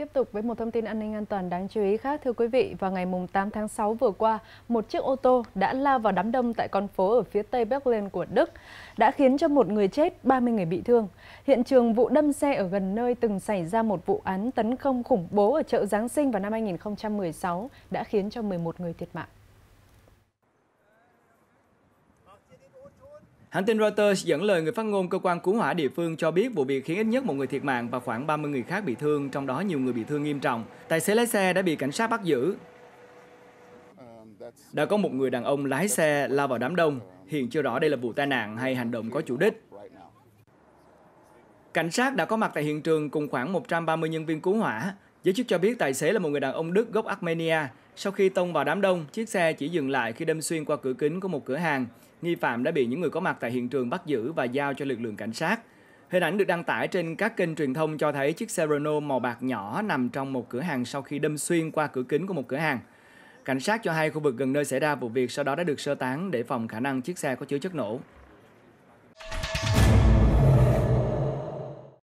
Tiếp tục với một thông tin an ninh an toàn đáng chú ý khác thưa quý vị, vào ngày 8 tháng 6 vừa qua, một chiếc ô tô đã lao vào đám đông tại con phố ở phía tây Berlin của Đức, đã khiến cho một người chết, 30 người bị thương. Hiện trường vụ đâm xe ở gần nơi từng xảy ra một vụ án tấn công khủng bố ở chợ Giáng sinh vào năm 2016 đã khiến cho 11 người thiệt mạng. Hãng tin Reuters dẫn lời người phát ngôn cơ quan cứu hỏa địa phương cho biết vụ việc khiến ít nhất một người thiệt mạng và khoảng 30 người khác bị thương, trong đó nhiều người bị thương nghiêm trọng. Tài xế lái xe đã bị cảnh sát bắt giữ. Đã có một người đàn ông lái xe lao vào đám đông. Hiện chưa rõ đây là vụ tai nạn hay hành động có chủ đích. Cảnh sát đã có mặt tại hiện trường cùng khoảng 130 nhân viên cứu hỏa. Giới chức cho biết tài xế là một người đàn ông Đức gốc Armenia sau khi tông vào đám đông, chiếc xe chỉ dừng lại khi đâm xuyên qua cửa kính của một cửa hàng. Nghi phạm đã bị những người có mặt tại hiện trường bắt giữ và giao cho lực lượng cảnh sát. Hình ảnh được đăng tải trên các kênh truyền thông cho thấy chiếc xe Renault màu bạc nhỏ nằm trong một cửa hàng sau khi đâm xuyên qua cửa kính của một cửa hàng. Cảnh sát cho hay khu vực gần nơi xảy ra vụ việc sau đó đã được sơ tán để phòng khả năng chiếc xe có chứa chất nổ.